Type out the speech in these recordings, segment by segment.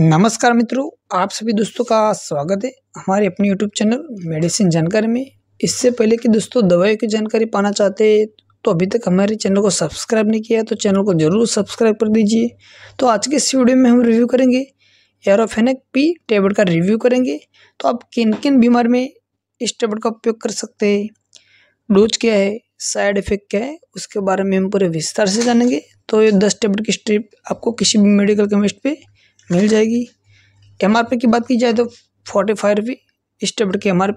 नमस्कार मित्रों आप सभी दोस्तों का स्वागत है हमारे अपने यूट्यूब चैनल मेडिसिन जानकारी में इससे पहले कि दोस्तों दवाई की जानकारी पाना चाहते हैं तो अभी तक हमारे चैनल को सब्सक्राइब नहीं किया तो चैनल को जरूर सब्सक्राइब कर दीजिए तो आज के इस वीडियो में हम रिव्यू करेंगे एरोफेनिक पी टेबलेट का रिव्यू करेंगे तो आप किन किन बीमार में इस टेबलेट का उपयोग कर सकते हैं डोज क्या है साइड इफेक्ट क्या है उसके बारे में हम पूरे विस्तार से जानेंगे तो ये दस टेबलेट की स्ट्रिप आपको किसी भी मेडिकल केमिस्ट पर मिल जाएगी एम की बात की जाए तो फोर्टी फाइव रुपी इस टेबलेट की एम है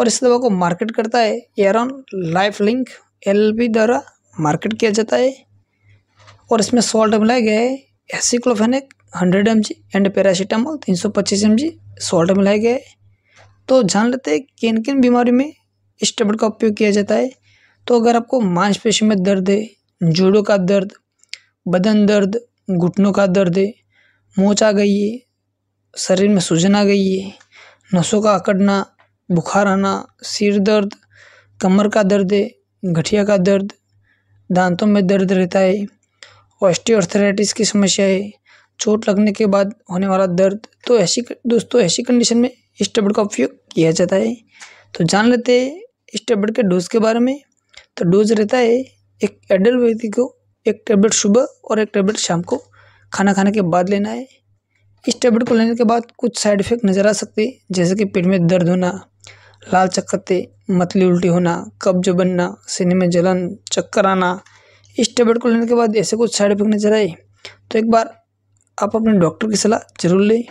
और इस दवा को मार्केट करता है एयरॉन लाइफ लिंक एल द्वारा मार्केट किया जाता है और इसमें सॉल्ट मिलाया गया है aceclofenac hundred M and paracetamol तीन सौ पच्चीस एम सॉल्ट मिलाया गया है तो जान लेते हैं किन किन बीमारी में इस टेबलेट का उपयोग किया जाता है तो अगर आपको मांसपेशी में दर्द है जोड़ों का दर्द बदन दर्द घुटनों का दर्द है मोच आ गई है शरीर में सूजन आ गई है नसों का अकड़ना बुखार आना सिर दर्द कमर का दर्द है गठिया का दर्द दांतों में दर्द रहता है ऑस्टियोआर्थराइटिस की समस्या है चोट लगने के बाद होने वाला दर्द तो ऐसी दोस्तों ऐसी कंडीशन में इस टेबलेट का उपयोग किया जाता है तो जान लेते हैं इस टेबलेट के डोज के बारे में तो डोज रहता है एक एडल्ट व्यक्ति को एक टेबलेट सुबह और एक टेबलेट शाम को खाना खाने के बाद लेना है इस टेबलेट को लेने के बाद कुछ साइड इफेक्ट नज़र आ सकते हैं जैसे कि पेट में दर्द होना लाल चक्कते मतली उल्टी होना कब्ज बनना सीने में जलन चक्कर आना इस टेबलेट को लेने के बाद ऐसे कुछ साइड इफेक्ट नज़र आए तो एक बार आप अपने डॉक्टर की सलाह ज़रूर लें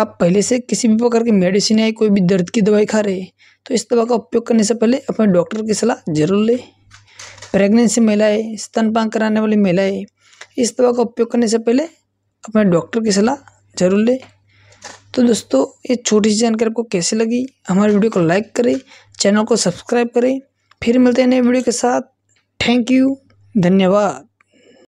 आप पहले से किसी भी प्रकार की मेडिसिन या कोई भी दर्द की दवाई खा रहे हैं तो इस दवा का उपयोग करने से पहले अपने डॉक्टर की सलाह जरूर लें प्रेगनेंसी महिलाएँ स्तनपान कराने वाली महिलाएँ इस दवा का उपयोग करने से पहले अपने डॉक्टर की सलाह जरूर लें तो दोस्तों ये छोटी सी जानकारी आपको कैसे लगी हमारे वीडियो को लाइक करें चैनल को सब्सक्राइब करें फिर मिलते हैं नए वीडियो के साथ थैंक यू धन्यवाद